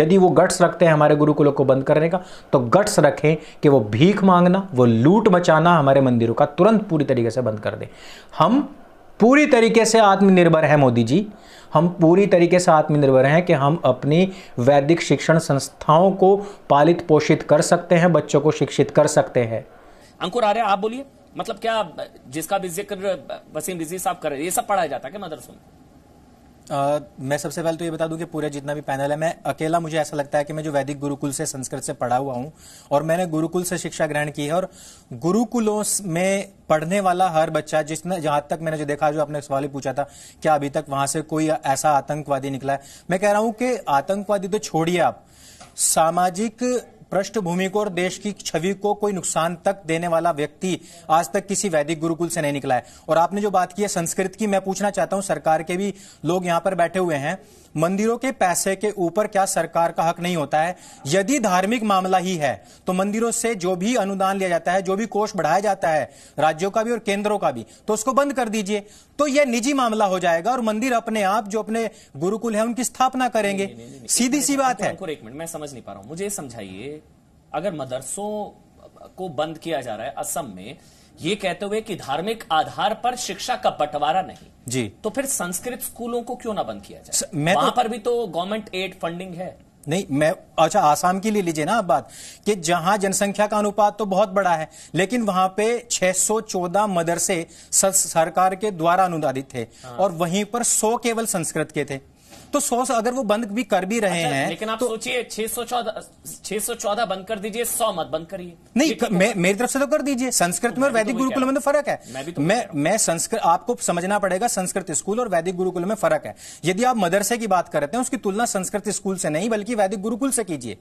यदि वो गट्स रखते हैं हमारे गुरुकुलों को बंद करने का तो गट्स रखें कि वो भीख मांगना वो लूट मचाना हमारे मंदिरों का तुरंत पूरी तरीके से बंद कर दें हम पूरी तरीके से आत्मनिर्भर हैं मोदी जी हम पूरी तरीके से आत्मनिर्भर हैं कि हम अपनी वैदिक शिक्षण संस्थाओं को पालित पोषित कर सकते हैं बच्चों को शिक्षित कर सकते हैं अंकुर आ आर्य आप बोलिए मतलब क्या जिसका भी जिक्र वसीम रिजी साहब कर रहे ये सब पढ़ाया जाता है क्या मदरसों में मैं सबसे पहले तो ये बता दूं कि पूरे जितना भी पैनल है मैं अकेला मुझे ऐसा लगता है कि मैं जो वैदिक गुरुकुल से संस्कृत से पढ़ा हुआ हूं और मैंने गुरुकुल से शिक्षा ग्रहण की है और गुरुकुलों में पढ़ने वाला हर बच्चा जिसने जहां तक मैंने जो देखा जो आपने सवाल ही पूछा था क्या अभी तक वहां से कोई ऐसा आतंकवादी निकला है मैं कह रहा हूं कि आतंकवादी तो छोड़िए आप सामाजिक पृष्ठभूमि को और देश की छवि को कोई नुकसान तक देने वाला व्यक्ति आज तक किसी वैदिक गुरुकुल से नहीं निकला है और आपने जो बात की है संस्कृत की मैं पूछना चाहता हूं सरकार के भी लोग यहां पर बैठे हुए हैं मंदिरों के पैसे के ऊपर क्या सरकार का हक नहीं होता है यदि धार्मिक मामला ही है तो मंदिरों से जो भी अनुदान लिया जाता है जो भी कोष बढ़ाया जाता है राज्यों का भी और केंद्रों का भी तो उसको बंद कर दीजिए तो यह निजी मामला हो जाएगा और मंदिर अपने आप जो अपने गुरुकुल है उनकी स्थापना करेंगे नहीं, नहीं, नहीं, सीधी सी बात है एक मिनट मैं समझ नहीं पा रहा हूं मुझे समझाइए अगर मदरसों को बंद किया जा रहा है असम में ये कहते हुए कि धार्मिक आधार पर शिक्षा का बंटवारा नहीं जी तो फिर संस्कृत स्कूलों को क्यों ना बंद किया जाए मैं वहां तो... पर भी तो गवर्नमेंट एड फंडिंग है नहीं मैं अच्छा आसाम की ले लीजिए ना आप बात कि जहां जनसंख्या का अनुपात तो बहुत बड़ा है लेकिन वहां पे 614 मदरसे सरकार के द्वारा अनुदानित थे हाँ। और वहीं पर 100 केवल संस्कृत के थे तो सौ अगर वो बंद भी कर भी रहे अच्छा, हैं लेकिन आप तो सोचिए छह सौ चौदह बंद कर दीजिए सौ मत बंद करिए नहीं तो मेरी तरफ से तो कर दीजिए तो संस्कृत में और वैदिक गुरुकुल में तो फर्क है मैं मैं संस्कृत आपको समझना पड़ेगा संस्कृत स्कूल और वैदिक गुरुकुल में फर्क है यदि आप मदरसे की बात करते हैं उसकी तुलना संस्कृत स्कूल से नहीं बल्कि वैदिक गुरुकुल से कीजिए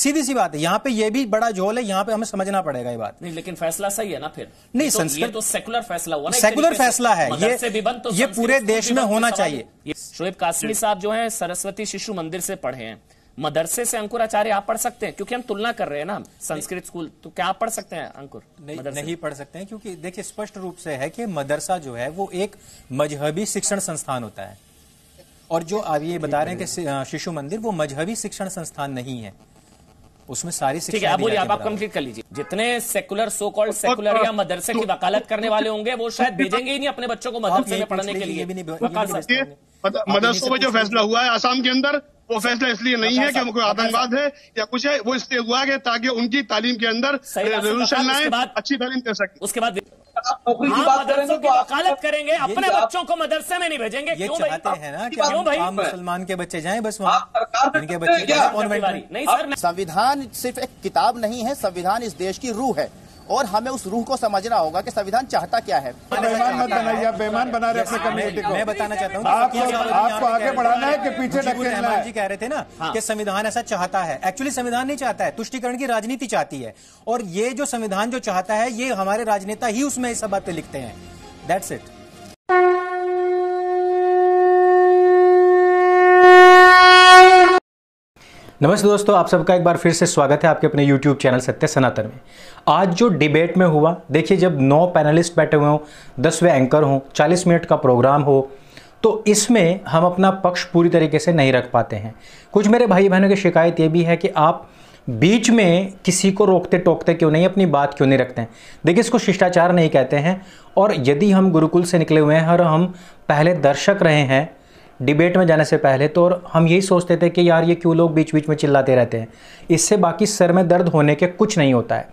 सीधी सी बात है यहाँ पे ये भी बड़ा झोल है यहाँ पे हमें समझना पड़ेगा ये बात नहीं लेकिन फैसला सही है ना फिर नहीं तो संस्कृत तो सेकुलर फैसला हुआ सेकुलर फैसला है ये, तो ये पूरे देश में होना चाहिए शोएब कासमी साहब जो है सरस्वती शिशु मंदिर से पढ़े हैं मदरसे से अंकुर आचार्य आप पढ़ सकते हैं क्योंकि हम तुलना कर रहे हैं ना संस्कृत स्कूल तो क्या आप पढ़ सकते हैं अंकुर नहीं, नहीं पढ़ सकते हैं क्योंकि देखिए स्पष्ट रूप से है कि मदरसा जो है वो एक मजहबी शिक्षण संस्थान होता है और जो आप ये बता रहे हैं कि शिशु मंदिर वो मजहबी शिक्षण संस्थान नहीं है उसमें सारी ठीक है आप बोलिए आप कंप्लीट कर लीजिए जितने सेकुलर सो कॉल्ड सेकुलर या मदरसे की वकालत करने वाले होंगे वो शायद भेजेंगे ही नहीं अपने बच्चों को मदरसे में पढ़ने के लिए भी नहीं मदरसों में जो फैसला हुआ है आसाम के अंदर वो फैसला इसलिए नहीं है अच्छा, कि अच्छा। हम आतंकवाद है या कुछ है वो इसलिए हुआ है ताकि उनकी तालीम के अंदर रेवोल्यूशन लाए अच्छी तालीम दे सके उसके बाद नौकरी हाँ, तो की वकालत करेंगे अपने बच्चों को मदरसे में नहीं भेजेंगे ये चाहते हैं ना कि क्यों भाई मुसलमान के बच्चे जाएं बस वहाँ इनके बच्चे नहीं सर संविधान सिर्फ एक किताब नहीं है संविधान इस देश की रूह है और हमें उस रूह को समझना होगा कि संविधान चाहता क्या है बेमान मत बनाइए आप बेमान बना रहे अपने कम्युनिटी को मैं बताना चाहता हूँ आपको आगे बढ़ाना है कि पीछे जी कह रहे थे ना हाँ। कि संविधान ऐसा चाहता है एक्चुअली संविधान नहीं चाहता है तुष्टिकरण की राजनीति चाहती है और ये जो संविधान जो चाहता है ये हमारे राजनेता ही उसमें इस बात पे लिखते हैं दैट्स इट नमस्ते दोस्तों आप सबका एक बार फिर से स्वागत है आपके अपने यूट्यूब चैनल सत्य सनातन में आज जो डिबेट में हुआ देखिए जब नौ पैनलिस्ट बैठे हुए हों दसवें एंकर हों चालीस मिनट का प्रोग्राम हो तो इसमें हम अपना पक्ष पूरी तरीके से नहीं रख पाते हैं कुछ मेरे भाई बहनों की शिकायत ये भी है कि आप बीच में किसी को रोकते टोकते क्यों नहीं अपनी बात क्यों नहीं रखते हैं देखिए इसको शिष्टाचार नहीं कहते हैं और यदि हम गुरुकुल से निकले हुए हैं और हम पहले दर्शक रहे हैं डिबेट में जाने से पहले तो हम यही सोचते थे कि यार ये क्यों लोग बीच बीच में चिल्लाते रहते हैं इससे बाकी सर में दर्द होने के कुछ नहीं होता है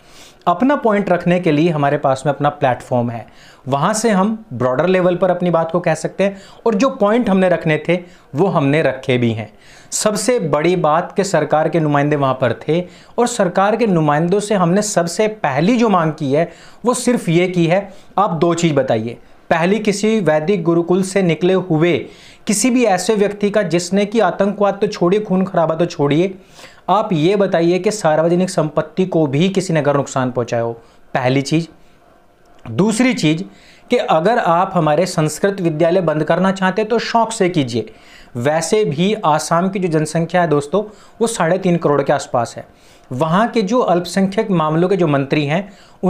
अपना पॉइंट रखने के लिए हमारे पास में अपना प्लेटफॉर्म है वहाँ से हम ब्रॉडर लेवल पर अपनी बात को कह सकते हैं और जो पॉइंट हमने रखने थे वो हमने रखे भी हैं सबसे बड़ी बात कि सरकार के नुमाइंदे वहाँ पर थे और सरकार के नुमाइंदों से हमने सबसे पहली जो मांग की है वो सिर्फ ये की है आप दो चीज़ बताइए पहली किसी वैदिक गुरुकुल से निकले हुए किसी भी ऐसे व्यक्ति का जिसने कि आतंकवाद तो छोड़िए खून खराबा तो छोड़िए आप ये बताइए कि सार्वजनिक संपत्ति को भी किसी ने अगर नुकसान पहुंचाया हो पहली चीज़ दूसरी चीज़ कि अगर आप हमारे संस्कृत विद्यालय बंद करना चाहते तो शौक से कीजिए वैसे भी आसाम की जो जनसंख्या है दोस्तों वो साढ़े तीन करोड़ के आसपास है वहाँ के जो अल्पसंख्यक मामलों के जो मंत्री हैं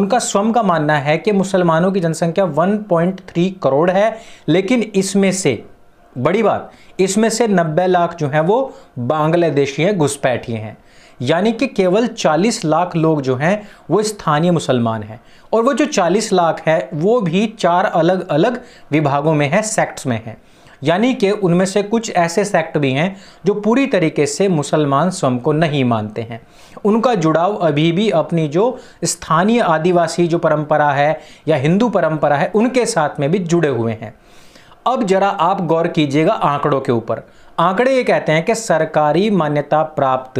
उनका स्वयं का मानना है कि मुसलमानों की जनसंख्या 1.3 करोड़ है लेकिन इसमें से बड़ी बात इसमें से 90 लाख जो हैं वो बांग्लादेशी हैं घुसपैठिए हैं यानी कि केवल 40 लाख लोग जो हैं वो स्थानीय मुसलमान हैं और वो जो 40 लाख है वो भी चार अलग अलग विभागों में है सेक्ट्स में हैं यानी कि उनमें से कुछ ऐसे सेक्ट भी हैं जो पूरी तरीके से मुसलमान स्वयं को नहीं मानते हैं उनका जुड़ाव अभी भी अपनी जो स्थानीय आदिवासी जो परंपरा है या हिंदू परंपरा है उनके साथ में भी जुड़े हुए हैं अब जरा आप गौर कीजिएगा आंकड़ों के ऊपर आंकड़े ये कहते हैं कि सरकारी मान्यता प्राप्त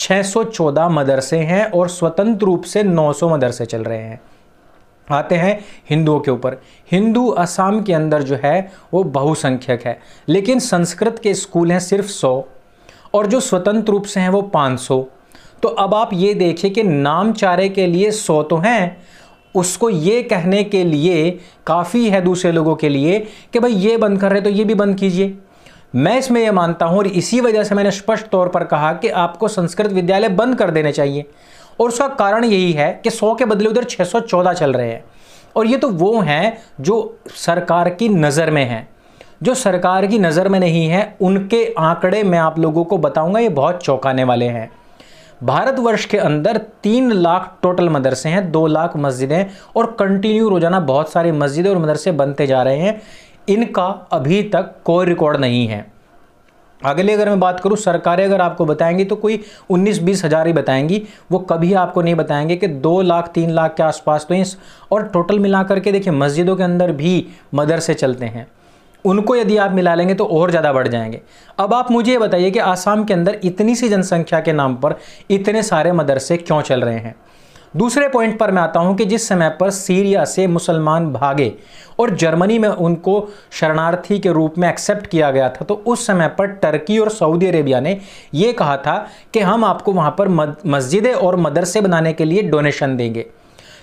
614 मदरसे हैं और स्वतंत्र रूप से 900 मदरसे चल रहे हैं आते हैं हिंदुओं के ऊपर हिंदू असम के अंदर जो है वो बहुसंख्यक है लेकिन संस्कृत के स्कूल हैं सिर्फ 100 और जो स्वतंत्र रूप से हैं वो 500 तो अब आप ये देखिए कि नामचारे के लिए 100 तो हैं उसको ये कहने के लिए काफ़ी है दूसरे लोगों के लिए कि भाई ये बंद कर रहे तो ये भी बंद कीजिए मैं इसमें यह मानता हूँ और इसी वजह से मैंने स्पष्ट तौर पर कहा कि आपको संस्कृत विद्यालय बंद कर देने चाहिए और उसका कारण यही है कि 100 के बदले उधर 614 चल रहे हैं और ये तो वो हैं जो सरकार की नज़र में हैं जो सरकार की नज़र में नहीं है उनके आंकड़े मैं आप लोगों को बताऊंगा ये बहुत चौंकाने वाले हैं भारतवर्ष के अंदर तीन लाख टोटल मदरसे हैं दो लाख मस्जिदें और कंटिन्यू रोज़ाना बहुत सारे मस्जिदें और मदरसे बनते जा रहे हैं इनका अभी तक कोई रिकॉर्ड नहीं है अगले अगर मैं बात करूं सरकारें अगर आपको बताएंगी तो कोई 19 बीस हज़ार ही बताएंगी वो कभी आपको नहीं बताएंगे कि दो लाख तीन लाख के आसपास तो इस और टोटल मिलाकर के देखिए मस्जिदों के अंदर भी मदरसे चलते हैं उनको यदि आप मिला लेंगे तो और ज़्यादा बढ़ जाएंगे अब आप मुझे ये बताइए कि आसाम के अंदर इतनी सी जनसंख्या के नाम पर इतने सारे मदरसे क्यों चल रहे हैं दूसरे पॉइंट पर मैं आता हूं कि जिस समय पर सीरिया से मुसलमान भागे और जर्मनी में उनको शरणार्थी के रूप में एक्सेप्ट किया गया था तो उस समय पर टर्की और सऊदी अरेबिया ने यह कहा था कि हम आपको वहां पर मस्जिदें और मदरसे बनाने के लिए डोनेशन देंगे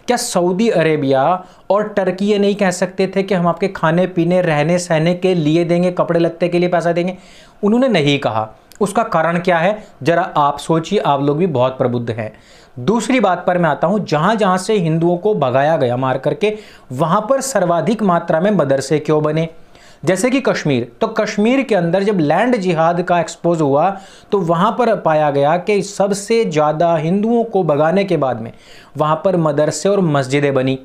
क्या सऊदी अरेबिया और टर्की ये नहीं कह सकते थे कि हम आपके खाने पीने रहने सहने के लिए देंगे कपड़े लत्ते के लिए पैसा देंगे उन्होंने नहीं कहा उसका कारण क्या है ज़रा आप सोचिए आप लोग भी बहुत प्रबुद्ध हैं दूसरी बात पर मैं आता हूँ जहाँ जहाँ से हिंदुओं को भगाया गया मार करके वहाँ पर सर्वाधिक मात्रा में मदरसे क्यों बने जैसे कि कश्मीर तो कश्मीर के अंदर जब लैंड जिहाद का एक्सपोज हुआ तो वहाँ पर पाया गया कि सबसे ज़्यादा हिंदुओं को भगाने के बाद में वहाँ पर मदरसे और मस्जिदें बनी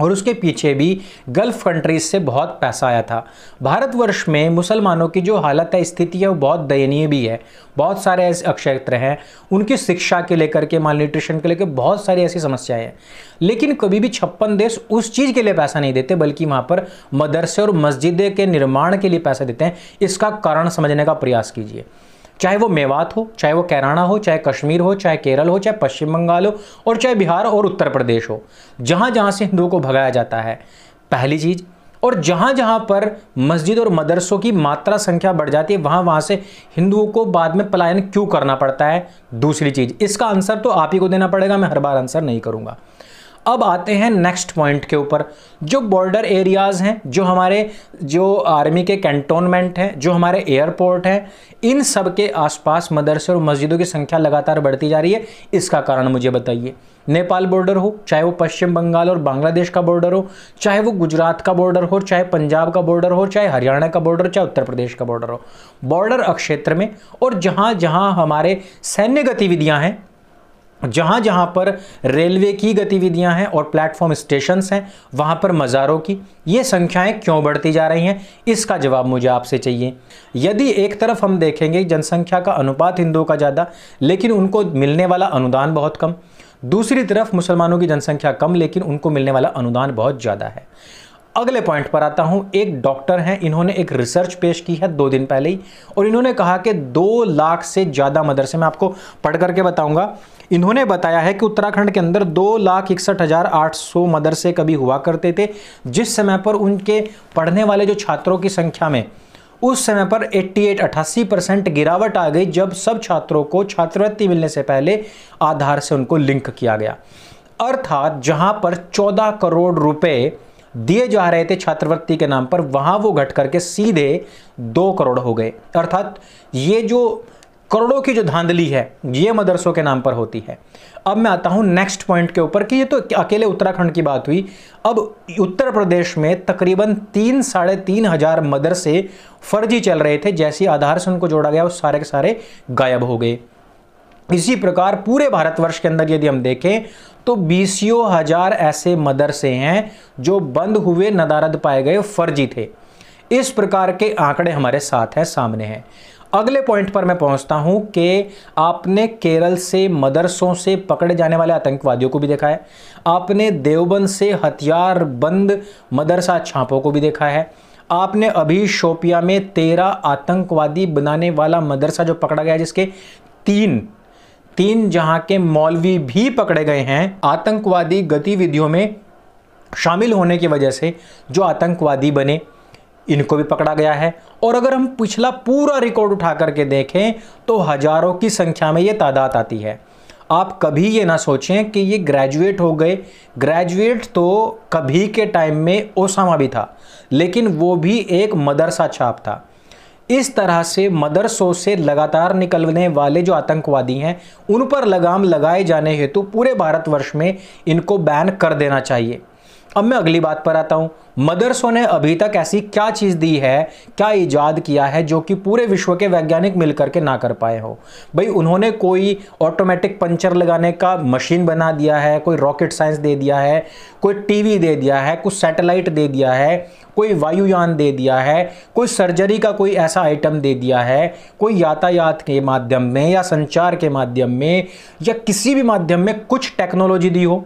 और उसके पीछे भी गल्फ़ कंट्रीज़ से बहुत पैसा आया था भारतवर्ष में मुसलमानों की जो हालत है स्थिति है वो बहुत दयनीय भी है बहुत सारे ऐसे अक्षेत्र हैं उनकी शिक्षा के लेकर के माल न्यूट्रिशन के लेकर बहुत सारी ऐसी समस्याएं हैं लेकिन कभी भी छप्पन देश उस चीज़ के लिए पैसा नहीं देते बल्कि वहाँ पर मदरसे और मस्जिदें के निर्माण के लिए पैसा देते हैं इसका कारण समझने का प्रयास कीजिए चाहे वो मेवात हो चाहे वो कैराना हो चाहे कश्मीर हो चाहे केरल हो चाहे पश्चिम बंगाल हो और चाहे बिहार और उत्तर प्रदेश हो जहाँ जहाँ से हिंदुओं को भगाया जाता है पहली चीज़ और जहाँ जहाँ पर मस्जिद और मदरसों की मात्रा संख्या बढ़ जाती है वहाँ वहाँ से हिंदुओं को बाद में पलायन क्यों करना पड़ता है दूसरी चीज़ इसका आंसर तो आप ही को देना पड़ेगा मैं हर बार आंसर नहीं करूँगा अब आते हैं नेक्स्ट पॉइंट के ऊपर जो बॉर्डर एरियाज़ हैं जो हमारे जो आर्मी के कैंटोनमेंट हैं जो हमारे एयरपोर्ट हैं इन सब के आसपास मदरसे और मस्जिदों की संख्या लगातार बढ़ती जा रही है इसका कारण मुझे बताइए नेपाल बॉर्डर हो चाहे वो पश्चिम बंगाल और बांग्लादेश का बॉर्डर हो चाहे वो गुजरात का बॉर्डर हो चाहे पंजाब का बॉर्डर हो चाहे हरियाणा का बॉर्डर चाहे उत्तर प्रदेश का बॉर्डर हो बॉर्डर क्षेत्र में और जहाँ जहाँ हमारे सैन्य गतिविधियाँ हैं जहां जहां पर रेलवे की गतिविधियां हैं और प्लेटफॉर्म स्टेशन हैं वहां पर मज़ारों की ये संख्याएं क्यों बढ़ती जा रही हैं इसका जवाब मुझे आपसे चाहिए यदि एक तरफ हम देखेंगे जनसंख्या का अनुपात हिंदुओं का ज़्यादा लेकिन उनको मिलने वाला अनुदान बहुत कम दूसरी तरफ मुसलमानों की जनसंख्या कम लेकिन उनको मिलने वाला अनुदान बहुत ज़्यादा है अगले पॉइंट पर आता हूं एक डॉक्टर हैं इन्होंने एक रिसर्च पेश की है दो दिन पहले ही और इन्होंने कहा कि दो लाख से ज़्यादा मदरसे में आपको पढ़ करके बताऊंगा इन्होंने बताया है कि उत्तराखंड के अंदर दो लाख इकसठ हज़ार आठ सौ मदरसे कभी हुआ करते थे जिस समय पर उनके पढ़ने वाले जो छात्रों की संख्या में उस समय पर 88 88 परसेंट गिरावट आ गई जब सब छात्रों को छात्रवृत्ति मिलने से पहले आधार से उनको लिंक किया गया अर्थात जहां पर 14 करोड़ रुपए दिए जा रहे थे छात्रवृत्ति के नाम पर वहां वो घट करके सीधे दो करोड़ हो गए अर्थात ये जो करोड़ों की जो धांधली है ये मदरसों के नाम पर होती है अब मैं आता हूं नेक्स्ट पॉइंट के ऊपर कि ये तो अकेले उत्तराखंड की बात हुई अब उत्तर प्रदेश में तकरीबन तीन साढ़े तीन हज़ार मदरसे फर्जी चल रहे थे जैसे आधार से उनको जोड़ा गया वो सारे के सारे गायब हो गए इसी प्रकार पूरे भारतवर्ष के अंदर यदि हम देखें तो बीसियों हज़ार ऐसे मदरसे हैं जो बंद हुए नदारद पाए गए फर्जी थे इस प्रकार के आंकड़े हमारे साथ हैं सामने हैं अगले पॉइंट पर मैं पहुंचता हूं कि आपने केरल से मदरसों से पकड़े जाने वाले आतंकवादियों को भी देखा है आपने देवबंद से हथियार बंद मदरसा छापों को भी देखा है आपने अभी शोपिया में तेरह आतंकवादी बनाने वाला मदरसा जो पकड़ा गया जिसके तीन तीन जहां के मौलवी भी पकड़े गए हैं आतंकवादी गतिविधियों में शामिल होने की वजह से जो आतंकवादी बने इनको भी पकड़ा गया है और अगर हम पिछला पूरा रिकॉर्ड उठा करके देखें तो हज़ारों की संख्या में ये तादाद आती है आप कभी ये ना सोचें कि ये ग्रेजुएट हो गए ग्रेजुएट तो कभी के टाइम में ओसामा भी था लेकिन वो भी एक मदरसा छाप था इस तरह से मदरसों से लगातार निकलने वाले जो आतंकवादी हैं उन पर लगाम लगाए जाने हेतु पूरे भारतवर्ष में इनको बैन कर देना चाहिए अब मैं अगली बात पर आता हूँ मदरसों ने अभी तक ऐसी क्या चीज़ दी है क्या इजाद किया है जो कि पूरे विश्व के वैज्ञानिक मिल करके ना कर पाए हो भाई उन्होंने कोई ऑटोमेटिक पंचर लगाने का मशीन बना दिया है कोई रॉकेट साइंस दे दिया है कोई टीवी दे दिया है कुछ सैटेलाइट दे दिया है कोई वायुयान दे दिया है कोई सर्जरी का कोई ऐसा आइटम दे दिया है कोई यातायात के माध्यम में या संचार के माध्यम में या किसी भी माध्यम में कुछ टेक्नोलॉजी दी हो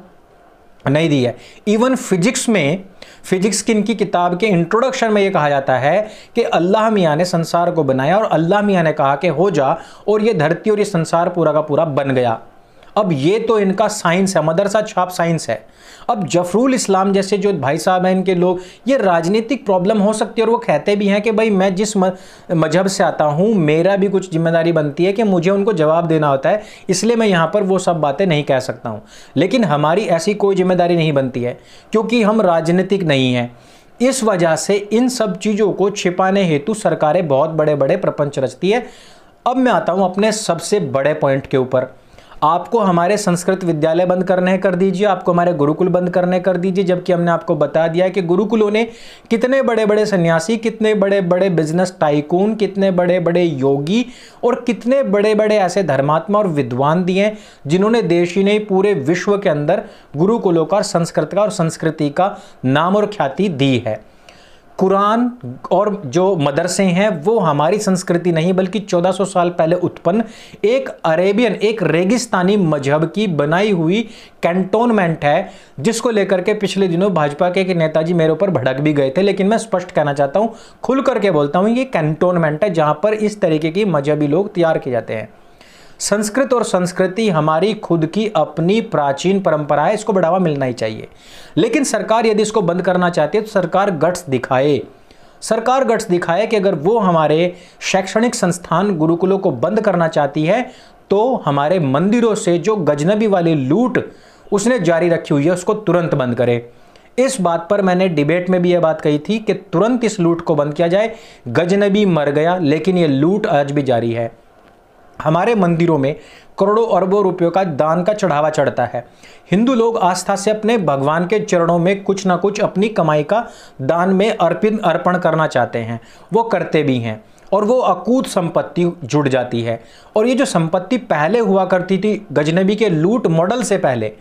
नहीं दी है इवन फिजिक्स में फिजिक्स की इनकी किताब के इंट्रोडक्शन में ये कहा जाता है कि अल्लाह मियाँ ने संसार को बनाया और अल्लाह मियाँ ने कहा कि हो जा और ये धरती और ये संसार पूरा का पूरा बन गया अब ये तो इनका साइंस है मदरसा छाप साइंस है अब जफरूल इस्लाम जैसे जो भाई साहब हैं इनके लोग ये राजनीतिक प्रॉब्लम हो सकती है और वो कहते भी हैं कि भाई मैं जिस मजहब से आता हूँ मेरा भी कुछ जिम्मेदारी बनती है कि मुझे उनको जवाब देना होता है इसलिए मैं यहाँ पर वो सब बातें नहीं कह सकता हूँ लेकिन हमारी ऐसी कोई जिम्मेदारी नहीं बनती है क्योंकि हम राजनीतिक नहीं हैं इस वजह से इन सब चीज़ों को छिपाने हेतु सरकारें बहुत बड़े बड़े प्रपंच रचती है अब मैं आता हूँ अपने सबसे बड़े पॉइंट के ऊपर आपको हमारे संस्कृत विद्यालय बंद करने कर दीजिए आपको हमारे गुरुकुल बंद करने कर दीजिए जबकि हमने आपको बता दिया कि गुरुकुलों ने कितने बड़े बड़े सन्यासी कितने बड़े बड़े बिजनेस टाइकून कितने बड़े बड़े योगी और कितने बड़े बड़े ऐसे धर्मात्मा और विद्वान दिए जिन्होंने देश ही नहीं पूरे विश्व के अंदर गुरुकुलों का संस्कृत का और संस्कृति का नाम और ख्याति दी है कुरान और जो मदरसे हैं वो हमारी संस्कृति नहीं बल्कि 1400 साल पहले उत्पन्न एक अरेबियन एक रेगिस्तानी मजहब की बनाई हुई कैंटोनमेंट है जिसको लेकर के पिछले दिनों भाजपा के नेताजी मेरे ऊपर भड़क भी गए थे लेकिन मैं स्पष्ट कहना चाहता हूँ खुल करके बोलता हूँ ये कैंटोनमेंट है जहाँ पर इस तरीके की मजहबी लोग तैयार किए जाते हैं संस्कृत और संस्कृति हमारी खुद की अपनी प्राचीन परंपरा है इसको बढ़ावा मिलना ही चाहिए लेकिन सरकार यदि इसको बंद करना चाहती है तो सरकार गट्स दिखाए सरकार गट्स दिखाए कि अगर वो हमारे शैक्षणिक संस्थान गुरुकुलों को बंद करना चाहती है तो हमारे मंदिरों से जो गजनबी वाली लूट उसने जारी रखी हुई है उसको तुरंत बंद करे इस बात पर मैंने डिबेट में भी यह बात कही थी कि तुरंत इस लूट को बंद किया जाए गजनबी मर गया लेकिन यह लूट आज भी जारी है हमारे मंदिरों में करोड़ों अरबों रुपयों का दान का चढ़ावा चढ़ता है हिंदू लोग आस्था से अपने भगवान के चरणों में कुछ ना कुछ अपनी कमाई का दान में अर्पित अर्पण करना चाहते हैं वो करते भी हैं और वो अकूत संपत्ति जुड़ जाती है और ये जो संपत्ति पहले हुआ करती थी गजनबी के लूट मॉडल से पहले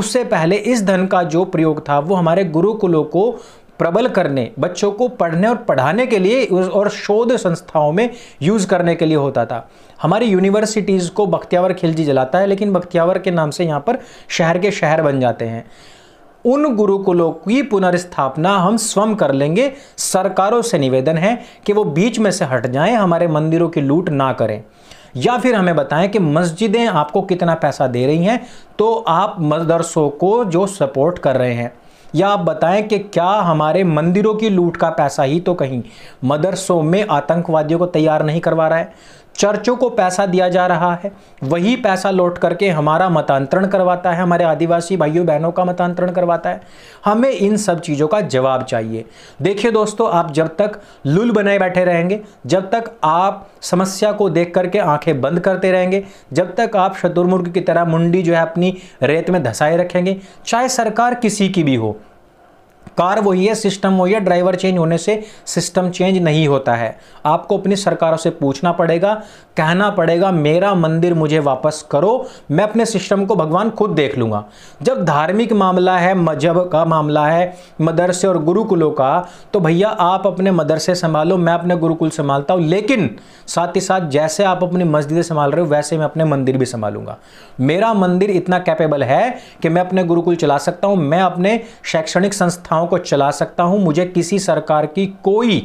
उससे पहले इस धन का जो प्रयोग था वो हमारे गुरुकुलों को प्रबल करने बच्चों को पढ़ने और पढ़ाने के लिए और शोध संस्थाओं में यूज़ करने के लिए होता था हमारी यूनिवर्सिटीज़ को बख्तियावर खिलजी जलाता है लेकिन बख्तियावर के नाम से यहाँ पर शहर के शहर बन जाते हैं उन गुरुकुलों की पुनर्स्थापना हम स्वयं कर लेंगे सरकारों से निवेदन है कि वो बीच में से हट जाएं हमारे मंदिरों की लूट ना करें या फिर हमें बताएं कि मस्जिदें आपको कितना पैसा दे रही हैं तो आप मदरसों को जो सपोर्ट कर रहे हैं या आप बताएं कि क्या हमारे मंदिरों की लूट का पैसा ही तो कहीं मदरसों में आतंकवादियों को तैयार नहीं करवा रहा है चर्चों को पैसा दिया जा रहा है वही पैसा लौट करके हमारा मतांतरण करवाता है हमारे आदिवासी भाइयों बहनों का मतांतरण करवाता है हमें इन सब चीज़ों का जवाब चाहिए देखिए दोस्तों आप जब तक लुल बनाए बैठे रहेंगे जब तक आप समस्या को देख करके आंखें बंद करते रहेंगे जब तक आप शत्रुमुर्ग की तरह मुंडी जो है अपनी रेत में धसाए रखेंगे चाहे सरकार किसी की भी हो कार वही है सिस्टम वही है ड्राइवर चेंज होने से सिस्टम चेंज नहीं होता है आपको अपनी सरकारों से पूछना पड़ेगा कहना पड़ेगा मेरा मंदिर मुझे वापस करो मैं अपने सिस्टम को भगवान खुद देख लूँगा जब धार्मिक मामला है मजहब का मामला है मदरसे और गुरुकुलों का तो भैया आप अपने मदरसे संभालो मैं अपने गुरुकुल संभालता हूँ लेकिन साथ ही साथ जैसे आप अपनी मस्जिदें संभाल रहे हो वैसे मैं अपने मंदिर भी संभालूंगा मेरा मंदिर इतना कैपेबल है कि मैं अपने गुरुकुल चला सकता हूँ मैं अपने शैक्षणिक संस्था संस्थाओं को चला सकता हूं मुझे किसी सरकार की कोई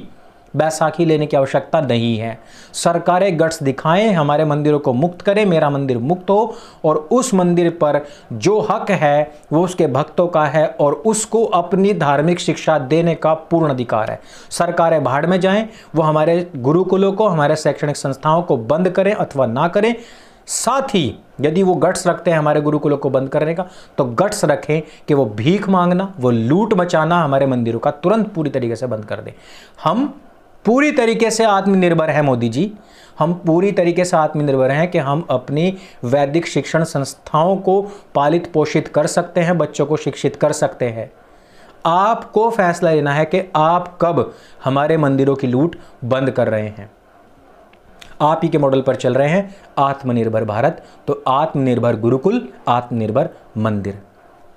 बैसाखी लेने की आवश्यकता नहीं है सरकारें गट्स दिखाएं हमारे मंदिरों को मुक्त करें मेरा मंदिर मुक्त हो और उस मंदिर पर जो हक है वो उसके भक्तों का है और उसको अपनी धार्मिक शिक्षा देने का पूर्ण अधिकार है सरकारें भाड़ में जाएं वो हमारे गुरुकुलों को हमारे शैक्षणिक संस्थाओं को बंद करें अथवा ना करें साथ ही यदि वो गट्स रखते हैं हमारे गुरुकुलों को बंद करने का तो गट्स रखें कि वो भीख मांगना वो लूट मचाना हमारे मंदिरों का तुरंत पूरी तरीके से बंद कर दें हम पूरी तरीके से आत्मनिर्भर हैं मोदी जी हम पूरी तरीके से आत्मनिर्भर हैं कि हम अपनी वैदिक शिक्षण संस्थाओं को पालित पोषित कर सकते हैं बच्चों को शिक्षित कर सकते हैं आपको फैसला लेना है कि आप कब हमारे मंदिरों की लूट बंद कर रहे हैं आप ही के मॉडल पर चल रहे हैं आत्मनिर्भर भारत तो आत्मनिर्भर गुरुकुल आत्मनिर्भर मंदिर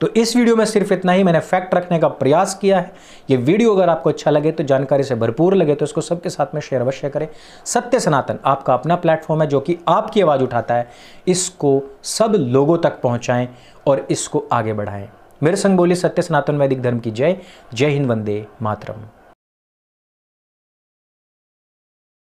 तो इस वीडियो में सिर्फ इतना ही मैंने फैक्ट रखने का प्रयास किया है ये वीडियो अगर आपको अच्छा लगे तो जानकारी से भरपूर लगे तो इसको सबके साथ में शेयर अवश्य करें सत्य सनातन आपका अपना प्लेटफॉर्म है जो कि आपकी आवाज़ उठाता है इसको सब लोगों तक पहुंचाएं और इसको आगे बढ़ाएं मेरे संग बोली सत्य सनातन वैदिक धर्म की जय जय हिंद वंदे मातरम